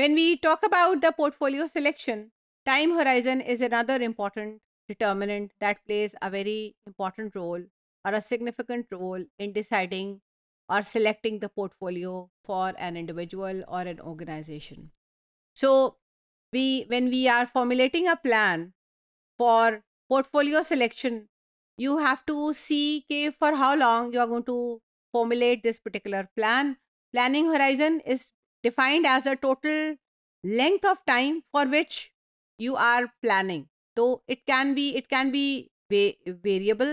When we talk about the portfolio selection, time horizon is another important determinant that plays a very important role or a significant role in deciding or selecting the portfolio for an individual or an organization. So, we when we are formulating a plan for portfolio selection, you have to see okay, for how long you are going to formulate this particular plan. Planning horizon is defined as a total length of time for which you are planning. So it can be it can be va variable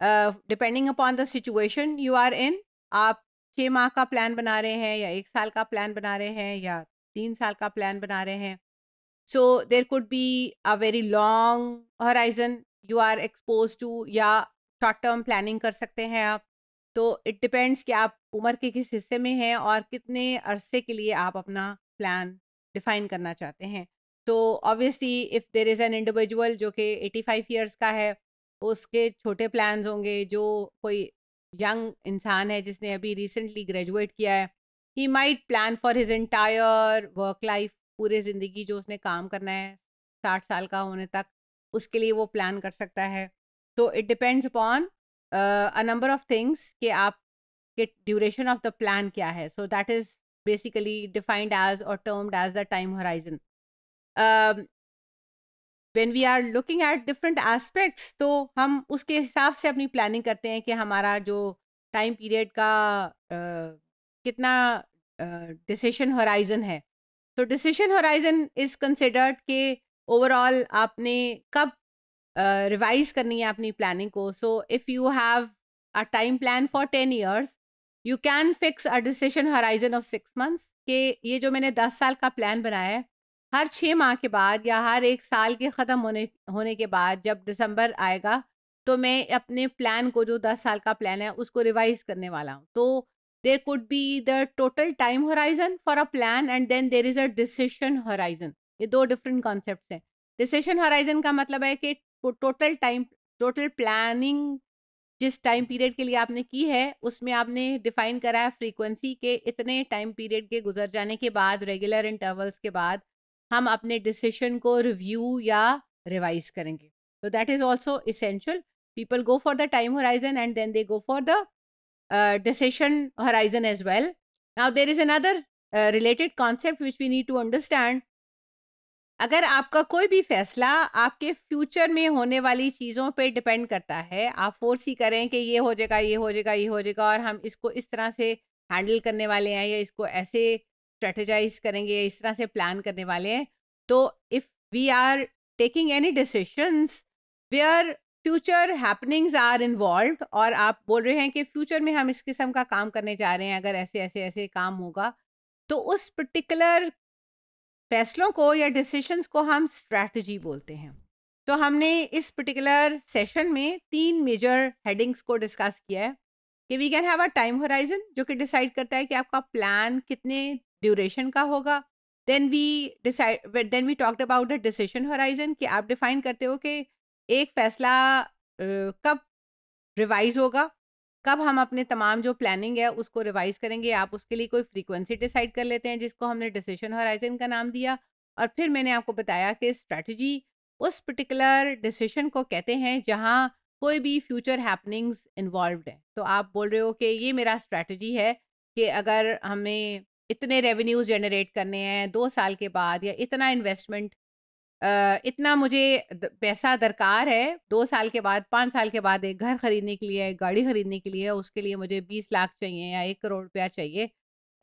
uh, depending upon the situation you are in. आप छः माह का plan बना रहे हैं या एक साल का प्लान बना रहे हैं या तीन साल का प्लान बना रहे हैं so there could be a very long horizon you are expose to या शॉर्ट टर्म प्लानिंग कर सकते हैं आप तो इट डिपेंड्स कि आप उम्र के किस हिस्से में है और कितने अरसे के लिए आप अपना प्लान डिफाइन करना चाहते हैं तो obviously if there is an individual जो कि 85 ईयर्स का है उसके छोटे प्लान्स होंगे जो कोई यंग इंसान है जिसने अभी रिसेंटली ग्रेजुएट किया है he might plan for his entire work life पूरे ज़िंदगी जो उसने काम करना है साठ साल का होने तक उसके लिए वो प्लान कर सकता है तो it depends upon a number of things कि आप कि ड्यूरेशन ऑफ द प्लान क्या है so that is basically defined as और termed as the time horizon when we are looking at different aspects तो हम उसके हिसाब से अपनी प्लानिंग करते हैं कि हमारा जो टाइम पीरियड का uh, कितना डिसीशन uh, होराइजन है तो डिसीशन होराइजन इज़ कंसिडर्ड के ओवरऑल आपने कब रिवाइज uh, करनी है अपनी प्लानिंग को so if you have a time plan for ten years you can fix a decision horizon of six months कि ये जो मैंने दस साल का प्लान बनाया है हर छः माह के बाद या हर एक साल के ख़त्म होने होने के बाद जब दिसंबर आएगा तो मैं अपने प्लान को जो दस साल का प्लान है उसको रिवाइज करने वाला हूँ तो there could be the total time horizon for a plan and then there is a decision horizon ये दो डिफरेंट कॉन्सेप्ट हैं डिसीशन होराइजन का मतलब है कि टोटल टाइम टोटल प्लानिंग जिस टाइम पीरियड के लिए आपने की है उसमें आपने डिफाइन करा है फ्रीक्वेंसी के इतने टाइम पीरियड के गुजर जाने के बाद रेगुलर इंटरवल्स के बाद हम अपने डिसीशन को रिव्यू या रिवाइज करेंगे तो that is also essential people go for the time horizon and then they go for the decision horizon as well now there is another related concept which we need to understand अगर आपका कोई भी फैसला आपके future में होने वाली चीज़ों पे डिपेंड करता है आप फोर्स ही करें कि ये हो जाएगा ये हो जाएगा ये हो जाएगा और हम इसको इस तरह से हैंडल करने वाले हैं या इसको ऐसे स्ट्रेटेजाइज करेंगे या इस तरह से प्लान करने वाले हैं तो if we are taking any decisions or future happenings are involve और आप बोल रहे हैं कि फ्यूचर में हम इस किस्म का काम करने जा रहे हैं अगर ऐसे ऐसे ऐसे काम होगा तो उस पर्टिकुलर फैसलों को या डिसीशंस को हम स्ट्रैटेजी बोलते हैं तो हमने इस पर्टिकुलर सेशन में तीन मेजर हेडिंग्स को डिस्कस किया है कि we can have a time horizon जो कि डिसाइड करता है कि आपका प्लान कितने ड्यूरेशन का होगा then we decide then we talked about the decision horizon कि आप डिफाइन करते हो कि एक फैसला कब रिवाइज होगा कब हम अपने तमाम जो प्लानिंग है उसको रिवाइज करेंगे आप उसके लिए कोई फ्रीक्वेंसी डिसाइड कर लेते हैं जिसको हमने डिसीजन हॉराइजन का नाम दिया और फिर मैंने आपको बताया कि स्ट्रेटजी उस पर्टिकुलर डिसीजन को कहते हैं जहाँ कोई भी फ्यूचर हैपनिंग्स इन्वॉल्व है तो आप बोल रहे हो कि ये मेरा स्ट्रेटजी है कि अगर हमें इतने रेवेन्यूज जनरेट करने हैं दो साल के बाद या इतना इन्वेस्टमेंट इतना मुझे पैसा दरकार है दो साल के बाद पाँच साल के बाद एक घर खरीदने के लिए एक गाड़ी खरीदने के लिए उसके लिए मुझे बीस लाख चाहिए या एक करोड़ रुपया चाहिए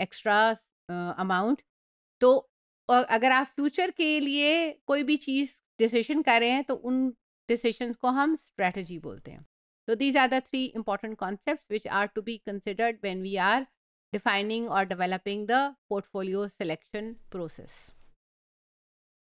एक्स्ट्रा अमाउंट तो अगर आप फ्यूचर के लिए कोई भी चीज़ डिसीशन कर रहे हैं तो उन डिसीशंस को हम स्ट्रेटजी बोलते हैं तो these are the three important concept which are to be considered when we are defining और developing the portfolio selection process